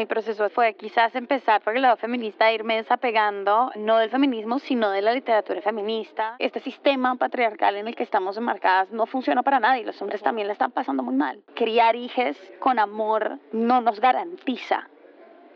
mi proceso fue quizás empezar por el lado feminista, irme desapegando, no del feminismo, sino de la literatura feminista. Este sistema patriarcal en el que estamos enmarcadas no funciona para nadie, los hombres también la están pasando muy mal. Criar hijes con amor no nos garantiza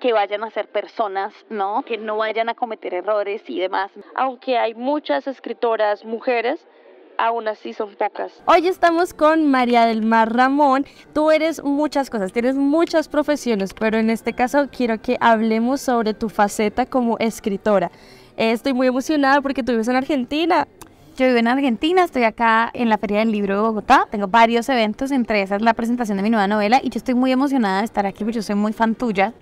que vayan a ser personas, ¿no? Que no vayan a cometer errores y demás. Aunque hay muchas escritoras mujeres aún así son pocas. Hoy estamos con María del Mar Ramón. Tú eres muchas cosas, tienes muchas profesiones, pero en este caso quiero que hablemos sobre tu faceta como escritora. Eh, estoy muy emocionada porque tú vives en Argentina. Yo vivo en Argentina, estoy acá en la Feria del Libro de Bogotá, tengo varios eventos, entre esas la presentación de mi nueva novela y yo estoy muy emocionada de estar aquí porque yo soy muy fan tuya.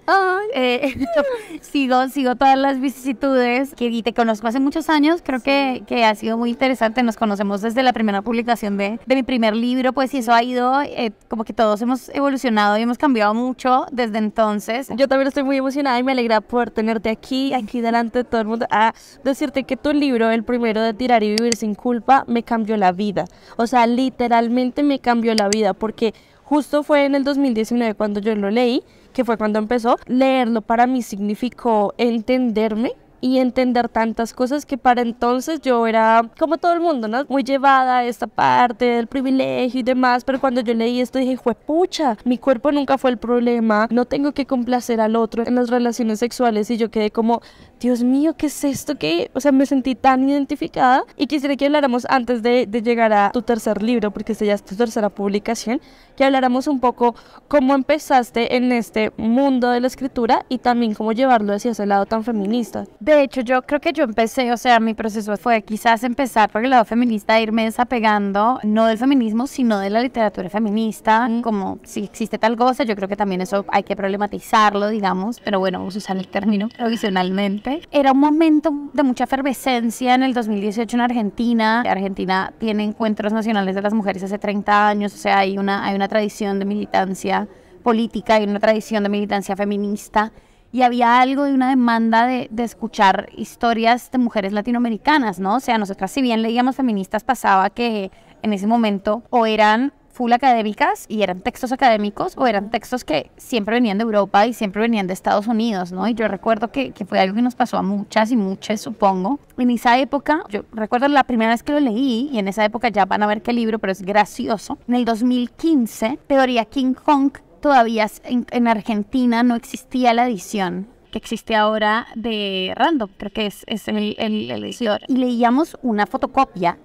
Eh, sigo, sigo todas las vicisitudes que, y te conozco hace muchos años, creo que, que, ha sido muy interesante, nos conocemos desde la primera publicación de, de mi primer libro, pues y eso ha ido, eh, como que todos hemos evolucionado y hemos cambiado mucho desde entonces. Yo también estoy muy emocionada y me alegra poder tenerte aquí, aquí delante de todo el mundo, a ah, decirte que tu libro, el primero de tirar y Vivir sin culpa me cambió la vida. O sea, literalmente me cambió la vida porque justo fue en el 2019 cuando yo lo leí, que fue cuando empezó. Leerlo para mí significó entenderme y entender tantas cosas que para entonces yo era como todo el mundo, ¿no? Muy llevada a esta parte del privilegio y demás, pero cuando yo leí esto dije, pucha, mi cuerpo nunca fue el problema, no tengo que complacer al otro en las relaciones sexuales y yo quedé como, Dios mío, ¿qué es esto que? O sea, me sentí tan identificada y quisiera que habláramos antes de, llegar a tu tercer libro, porque este ya es tu tercera publicación, que habláramos un poco cómo empezaste en este mundo de la escritura y también cómo llevarlo hacia ese lado tan feminista de hecho, yo creo que yo empecé, o sea, mi proceso fue quizás empezar por el lado feminista, irme desapegando, no del feminismo, sino de la literatura feminista, como si existe tal cosa, yo creo que también eso hay que problematizarlo, digamos, pero bueno, vamos a usar el término provisionalmente. Era un momento de mucha efervescencia en el 2018 en Argentina. Argentina tiene encuentros nacionales de las mujeres hace 30 años, o sea, hay una, hay una tradición de militancia política, hay una tradición de militancia feminista y había algo de una demanda de, escuchar historias de mujeres latinoamericanas, ¿no? O sea, nosotras si bien leíamos feministas pasaba que en ese momento o eran full académicas y eran textos académicos o eran textos que siempre venían de Europa y siempre venían de Estados Unidos, ¿no? Y yo recuerdo que, que fue algo que nos pasó a muchas y muchas, supongo. En esa época, yo recuerdo la primera vez que lo leí, y en esa época ya van a ver qué libro, pero es gracioso. En el 2015, Teoría King Kong todavía en, Argentina no existía la edición que existe ahora de Random, creo que es, el, el, editor. Y leíamos una fotocopia.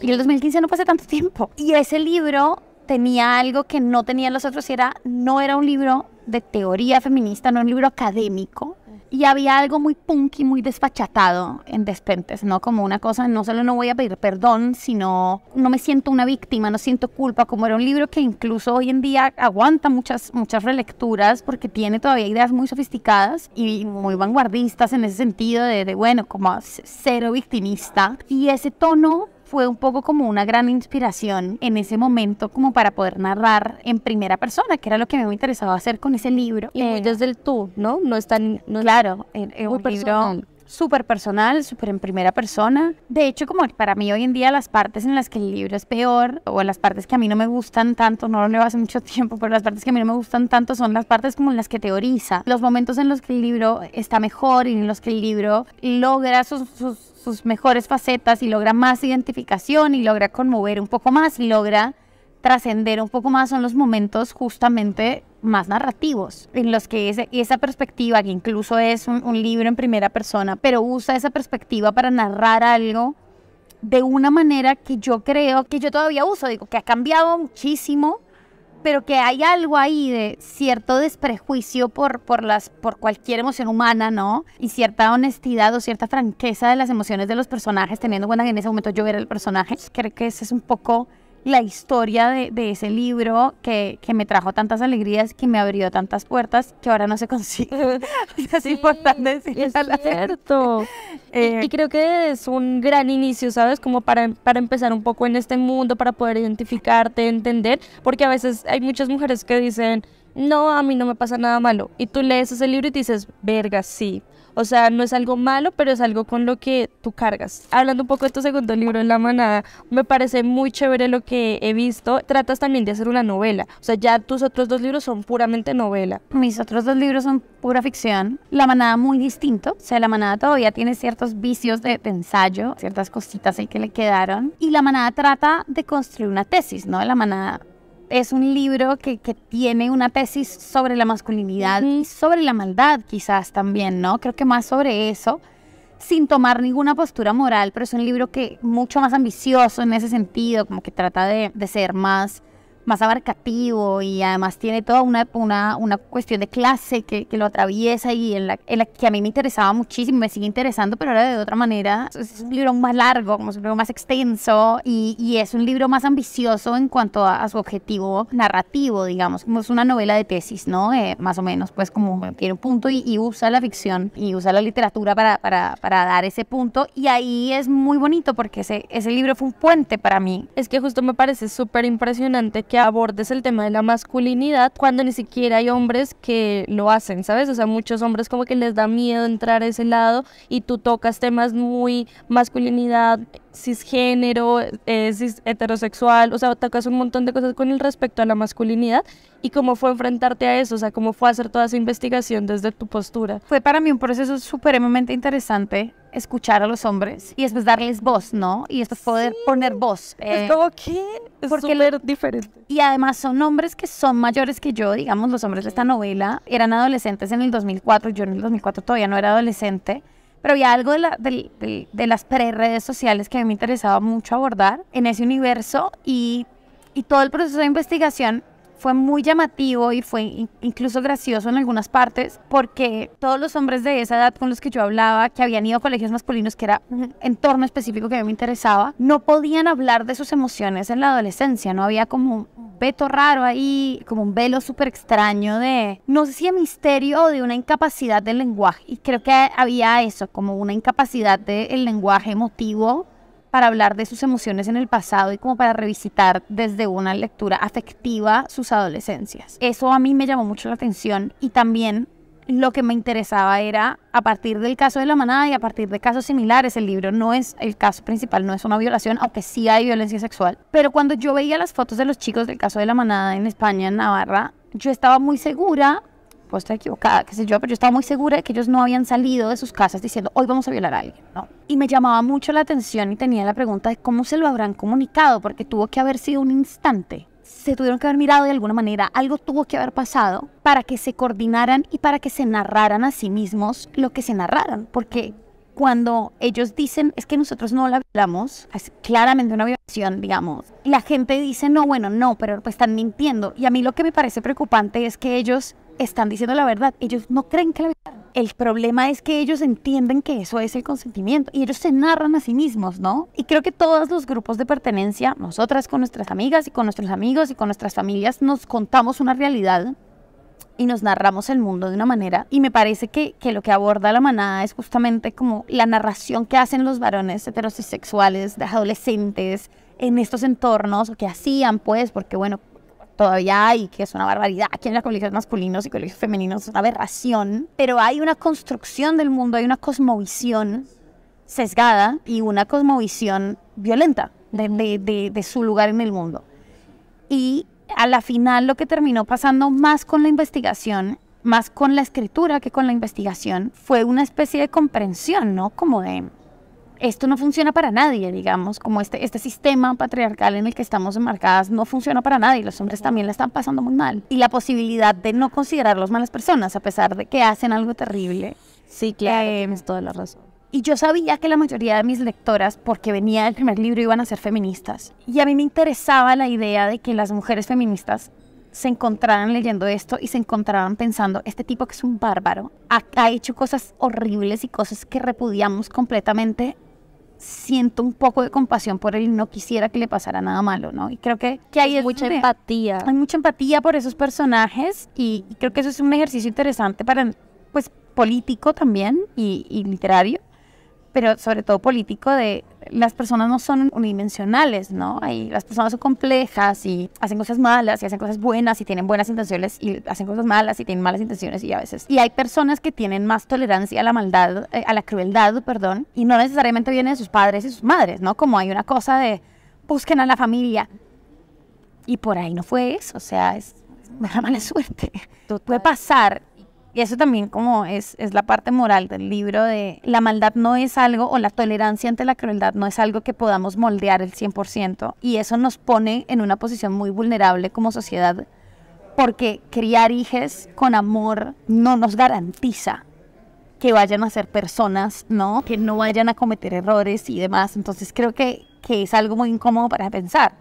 Y el 2015 no fue hace tanto tiempo. Y ese libro tenía algo que no tenían los otros y era, no era un libro de teoría feminista, no era un libro académico, y había algo muy punky, muy despachatado en Despentes, ¿no? Como una cosa, no solo no voy a pedir perdón, sino no me siento una víctima, no siento culpa, como era un libro que incluso hoy en día aguanta muchas, muchas relecturas porque tiene todavía ideas muy sofisticadas y muy vanguardistas en ese sentido de, de bueno, como cero victimista. Y ese tono fue un poco como una gran inspiración en ese momento como para poder narrar en primera persona, que era lo que me interesaba hacer con ese libro. Y ellos eh, del tú, ¿no? No es No claro, es, eh, un súper personal, súper en primera persona. De hecho, como para mí hoy en día las partes en las que el libro es peor o las partes que a mí no me gustan tanto, no lo leo hace mucho tiempo, pero las partes que a mí no me gustan tanto son las partes como en las que teoriza. Los momentos en los que el libro está mejor y en los que el libro logra sus, sus mejores facetas y logra más identificación y logra conmover un poco más y logra trascender un poco más son los momentos justamente más narrativos, en los que esa perspectiva, que incluso es un, libro en primera persona, pero usa esa perspectiva para narrar algo de una manera que yo creo que yo todavía uso, digo, que ha cambiado muchísimo, pero que hay algo ahí de cierto desprejuicio por, por, las, por cualquier emoción humana, ¿no? Y cierta honestidad o cierta franqueza de las emociones de los personajes, teniendo en cuenta que en ese momento yo era el personaje. Creo que ese es un poco la historia de, ese libro que, me trajo tantas alegrías, que me abrió tantas puertas, que ahora no se consigue. es importante decirlo. Es cierto. Eh, y, creo que es un gran inicio, ¿sabes? Como para, para empezar un poco en este mundo, para poder identificarte, entender, porque a veces hay muchas mujeres que dicen no, a mí no me pasa nada malo. Y tú lees ese libro y dices, verga, sí. O sea, no es algo malo, pero es algo con lo que tú cargas. Hablando un poco de tu segundo libro, La Manada, me parece muy chévere lo que he visto. Tratas también de hacer una novela. O sea, ya tus otros dos libros son puramente novela. Mis otros dos libros son pura ficción. La Manada muy distinto. O sea, La Manada todavía tiene ciertos vicios de ensayo, ciertas cositas ahí que le quedaron. Y La Manada trata de construir una tesis, ¿no? La Manada es un libro que, tiene una tesis sobre la masculinidad y sobre la maldad quizás también, ¿no? Creo que más sobre eso, sin tomar ninguna postura moral, pero es un libro que mucho más ambicioso en ese sentido, como que trata de, de ser más más abarcativo y además tiene toda una, una, una cuestión de clase que, que, lo atraviesa y en la, en la que a mí me interesaba muchísimo, me sigue interesando, pero ahora de otra manera. Es un libro más largo, como más extenso y, y es un libro más ambicioso en cuanto a, su objetivo narrativo, digamos, como es una novela de tesis, ¿no? Eh, más o menos, pues como tiene un punto y, y, usa la ficción y usa la literatura para, para, para dar ese punto y ahí es muy bonito porque ese, ese libro fue un puente para mí. Es que justo me parece súper impresionante que abordes el tema de la masculinidad cuando ni siquiera hay hombres que lo hacen, ¿sabes? O sea, muchos hombres como que les da miedo entrar a ese lado y tú tocas temas muy masculinidad, cisgénero, eh, heterosexual, o sea, tocas un montón de cosas con el respecto a la masculinidad y cómo fue enfrentarte a eso, o sea, cómo fue hacer toda esa investigación desde tu postura. Fue para mí un proceso supremamente interesante escuchar a los hombres y después darles voz, ¿no? Y después poder poner voz. Eh, es como que es súper diferente. Y además son hombres que son mayores que yo, digamos, los hombres de esta novela eran adolescentes en el 2004, yo en el 2004 todavía no era adolescente, pero había algo de, la, las pre-redes sociales que a mí me interesaba mucho abordar en ese universo y, y todo el proceso de investigación fue muy llamativo y fue incluso gracioso en algunas partes porque todos los hombres de esa edad con los que yo hablaba, que habían ido a colegios masculinos, que era un entorno específico que a mí me interesaba, no podían hablar de sus emociones en la adolescencia, no había como un veto raro ahí, como un velo súper extraño de, no sé si de misterio o de una incapacidad del lenguaje. Y creo que había eso, como una incapacidad del lenguaje emotivo para hablar de sus emociones en el pasado y como para revisitar desde una lectura afectiva sus adolescencias. Eso a mí me llamó mucho la atención y también lo que me interesaba era a partir del caso de la manada y a partir de casos similares, el libro no es el caso principal, no es una violación, aunque sí hay violencia sexual. Pero cuando yo veía las fotos de los chicos del caso de la manada en España, en Navarra, yo estaba muy segura respuesta equivocada, que sé yo, pero yo estaba muy segura de que ellos no habían salido de sus casas diciendo, hoy vamos a violar a alguien, ¿no? Y me llamaba mucho la atención y tenía la pregunta de cómo se lo habrán comunicado, porque tuvo que haber sido un instante. Se tuvieron que haber mirado de alguna manera, algo tuvo que haber pasado para que se coordinaran y para que se narraran a sí mismos lo que se narraron, porque cuando ellos dicen es que nosotros no la violamos, es claramente una violación, digamos, la gente dice, no, bueno, no, pero pues están mintiendo. Y a mí lo que me parece preocupante es que ellos están diciendo la verdad. Ellos no creen que la verdad. El problema es que ellos entienden que eso es el consentimiento y ellos se narran a sí mismos, ¿no? Y creo que todos los grupos de pertenencia, nosotras con nuestras amigas y con nuestros amigos y con nuestras familias, nos contamos una realidad y nos narramos el mundo de una manera. Y me parece que, que, lo que aborda la manada es justamente como la narración que hacen los varones heterosexuales, de adolescentes, en estos entornos, o que hacían, pues, porque bueno, todavía hay, que es una barbaridad, aquí en las colegios masculinos y colegios femeninos es una aberración, pero hay una construcción del mundo, hay una cosmovisión sesgada y una cosmovisión violenta de, su lugar en el mundo. Y a la final lo que terminó pasando más con la investigación, más con la escritura que con la investigación, fue una especie de comprensión, ¿no? Como de esto no funciona para nadie, digamos, como este, este, sistema patriarcal en el que estamos enmarcadas no funciona para nadie, los hombres también la están pasando muy mal. Y la posibilidad de no considerarlos malas personas, a pesar de que hacen algo terrible. Sí, claro, eh, es todo toda la razón. Y yo sabía que la mayoría de mis lectoras, porque venía del primer libro, iban a ser feministas. Y a mí me interesaba la idea de que las mujeres feministas se encontraran leyendo esto y se encontraran pensando, este tipo que es un bárbaro, ha hecho cosas horribles y cosas que repudiamos completamente, siento un poco de compasión por él y no quisiera que le pasara nada malo, ¿no? Y creo que, hay mucha empatía. Hay mucha empatía por esos personajes y, y, creo que eso es un ejercicio interesante para, pues, político también y, y literario pero sobre todo político, de las personas no son unidimensionales, ¿no? las personas son complejas y hacen cosas malas y hacen cosas buenas y tienen buenas intenciones y hacen cosas malas y tienen malas intenciones y a veces. Y hay personas que tienen más tolerancia a la maldad, eh, a la crueldad, perdón, y no necesariamente vienen de sus padres y sus madres, ¿no? Como hay una cosa de busquen a la familia. Y por ahí no fue eso, o sea, es una mala suerte. puede pasar y eso también como es, es la parte moral del libro de la maldad no es algo o la tolerancia ante la crueldad no es algo que podamos moldear el 100% y eso nos pone en una posición muy vulnerable como sociedad porque criar hijos con amor no nos garantiza que vayan a ser personas, ¿no? Que no vayan a cometer errores y demás. Entonces creo que, que es algo muy incómodo para pensar.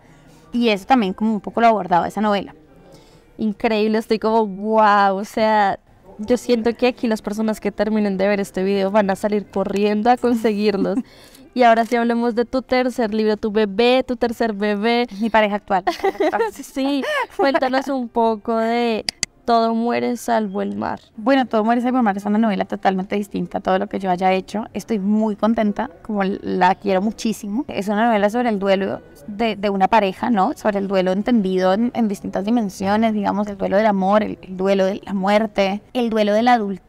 Y eso también como un poco lo abordaba esa novela increíble, estoy como, wow, o sea, yo siento que aquí las personas que terminen de ver este video van a salir corriendo a conseguirlos. y ahora sí hablemos de tu tercer libro, tu bebé, tu tercer bebé. Mi pareja actual. sí, cuéntanos un poco de todo muere salvo el mar. Bueno, Todo muere salvo el mar es una novela totalmente distinta a todo lo que yo haya hecho. Estoy muy contenta, como la quiero muchísimo. Es una novela sobre el duelo de, una pareja, ¿no? Sobre el duelo entendido en, distintas dimensiones, digamos, el duelo del amor, el, duelo de la muerte, el duelo de la adultez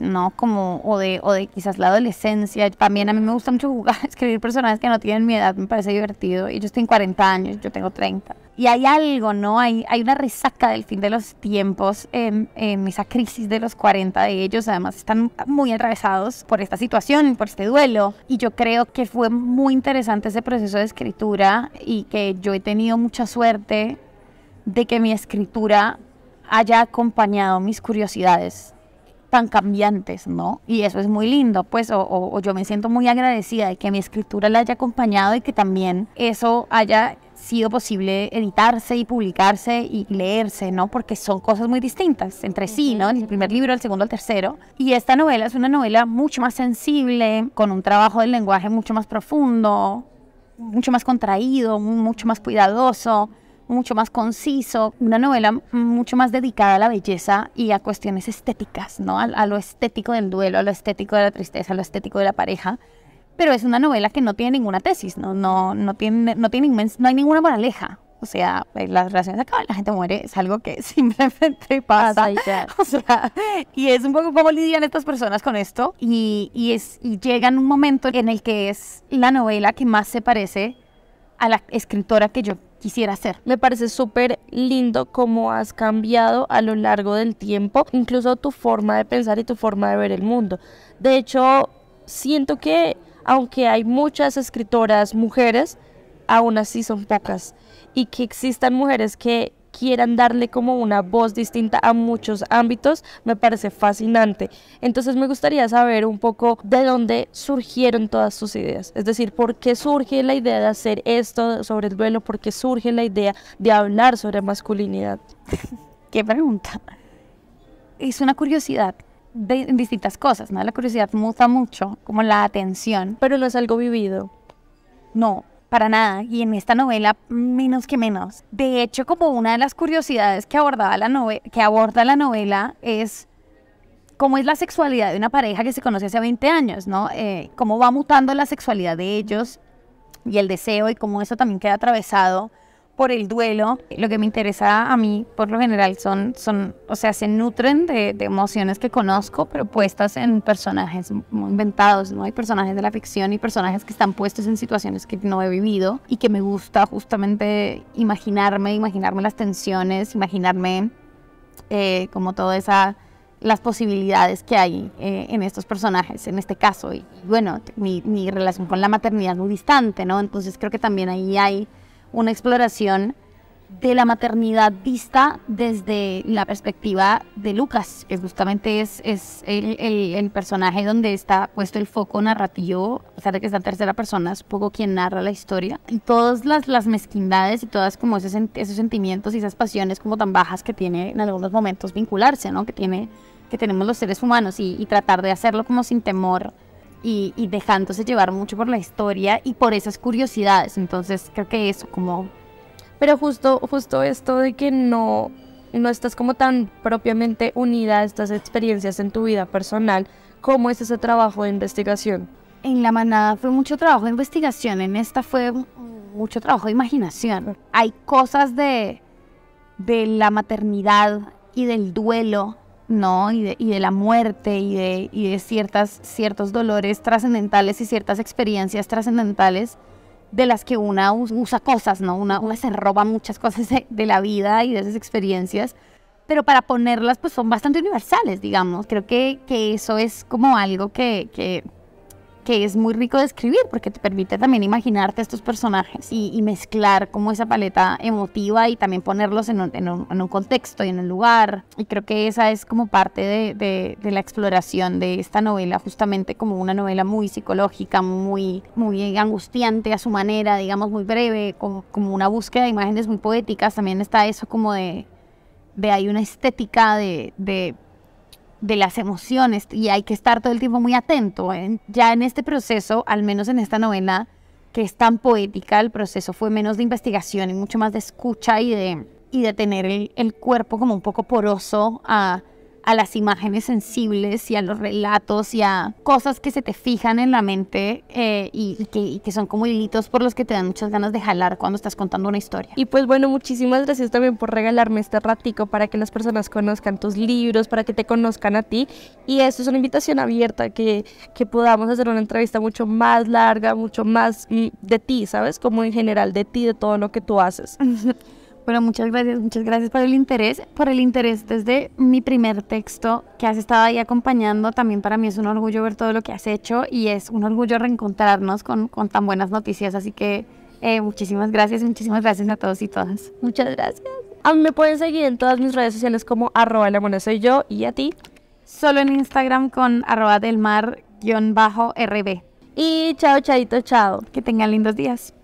¿no? Como, o de, quizás la adolescencia. También a mí me gusta mucho jugar, escribir personajes que no tienen mi edad, me parece divertido. Y yo estoy 40 años, yo tengo 30. Y hay algo, ¿no? Hay, hay una resaca del fin de los tiempos, en, em, em, esa crisis de los 40 de ellos. Además, están muy atravesados por esta situación, por este duelo. Y yo creo que fue muy interesante ese proceso de escritura y que yo he tenido mucha suerte de que mi escritura haya acompañado mis curiosidades cambiantes, ¿no? Y eso es muy lindo, pues, o, yo me siento muy agradecida de que mi escritura la haya acompañado y que también eso haya sido posible editarse y publicarse y leerse, ¿no? Porque son cosas muy distintas entre sí, ¿no? El primer libro, el segundo, el tercero. Y esta novela es una novela mucho más sensible, con un trabajo del lenguaje mucho más profundo, mucho más contraído, mucho más cuidadoso mucho más conciso, una novela mucho más dedicada a la belleza y a cuestiones estéticas, ¿no? A, lo estético del duelo, a lo estético de la tristeza, a lo estético de la pareja. Pero es una novela que no tiene ninguna tesis, no, no, tiene, no, tiene no hay ninguna moraleja. O sea, pues, las relaciones acaban, la gente muere, es algo que simplemente pasa. O sea, y es un poco como lidian estas personas con esto. Y, y, es, y llegan un momento en el que es la novela que más se parece a la escritora que yo quisiera hacer. Me parece súper lindo cómo has cambiado a lo largo del tiempo, incluso tu forma de pensar y tu forma de ver el mundo. De hecho, siento que aunque hay muchas escritoras mujeres, aún así son pocas. Y que existan mujeres que quieran darle como una voz distinta a muchos ámbitos, me parece fascinante. Entonces me gustaría saber un poco de dónde surgieron todas sus ideas, es decir, por qué surge la idea de hacer esto sobre el duelo, por qué surge la idea de hablar sobre masculinidad. qué pregunta. Es una curiosidad de distintas cosas, ¿no? La curiosidad muta mucho, como la atención. Pero no es algo vivido. No, para nada, y en esta novela menos que menos. De hecho, como una de las curiosidades que, la que aborda la novela es cómo es la sexualidad de una pareja que se conoce hace 20 años, ¿no? Eh, cómo va mutando la sexualidad de ellos y el deseo y cómo eso también queda atravesado por el duelo. Lo que me interesa a mí, por lo general, son, son o sea, se nutren de, emociones que conozco, pero puestas en personajes inventados, ¿no? Hay personajes de la ficción y personajes que están puestos en situaciones que no he vivido y que me gusta justamente imaginarme, imaginarme las tensiones, imaginarme eh, como toda esa las posibilidades que hay eh, en estos personajes, en este caso. Y, bueno, mi, mi relación con la maternidad muy distante, ¿no? Entonces creo que también ahí hay una exploración de la maternidad vista desde la perspectiva de Lucas, que justamente es, el, personaje donde está puesto el foco narrativo, o pesar de que está en tercera persona, es poco quien narra la historia. Y todas las, mezquindades y todas como esos, esos sentimientos y esas pasiones como tan bajas que tiene en algunos momentos vincularse, ¿no? Que, tiene, que tenemos los seres humanos y, y tratar de hacerlo como sin temor y, dejándose llevar mucho por la historia y por esas curiosidades. Entonces creo que eso como... Pero justo, justo esto de que no, no estás como tan propiamente unida a estas experiencias en tu vida personal, ¿cómo es ese trabajo de investigación? En la manada fue mucho trabajo de investigación, en esta fue mucho trabajo de imaginación. Hay cosas de, de la maternidad y del duelo ¿no? Y de, y de la muerte y de, y de ciertas, ciertos dolores trascendentales y ciertas experiencias trascendentales de las que una usa cosas, ¿no? Una, una se roba muchas cosas de, la vida y de esas experiencias, pero para ponerlas pues son bastante universales, digamos. Creo que, que eso es como algo que, que que es muy rico de escribir porque te permite también imaginarte estos personajes y, mezclar como esa paleta emotiva y también ponerlos en un, contexto y en un lugar. Y creo que esa es como parte de, la exploración de esta novela, justamente como una novela muy psicológica, muy, muy angustiante a su manera, digamos, muy breve, como, una búsqueda de imágenes muy poéticas. También está eso como de, de hay una estética de de las emociones y hay que estar todo el tiempo muy atento. Ya en este proceso, al menos en esta novela, que es tan poética, el proceso fue menos de investigación y mucho más de escucha y de, y de tener el, cuerpo como un poco poroso a a las imágenes sensibles y a los relatos y a cosas que se te fijan en la mente eh, y, que, son como hilitos por los que te dan muchas ganas de jalar cuando estás contando una historia. Y pues bueno, muchísimas gracias también por regalarme este ratico para que las personas conozcan tus libros, para que te conozcan a ti. Y esto es una invitación abierta, que, que podamos hacer una entrevista mucho más larga, mucho más mm, de ti, ¿sabes? Como en general, de ti, de todo lo que tú haces. Bueno, muchas gracias, muchas gracias por el interés, por el interés desde mi primer texto que has estado ahí acompañando. También para mí es un orgullo ver todo lo que has hecho y es un orgullo reencontrarnos con, tan buenas noticias. Así que eh, muchísimas gracias, muchísimas gracias a todos y todas. Muchas gracias. A mí me pueden seguir en todas mis redes sociales como arroba la soy yo y a ti. Solo en Instagram con arroba del mar guión bajo rb. Y chao, chadito chao. Que tengan lindos días.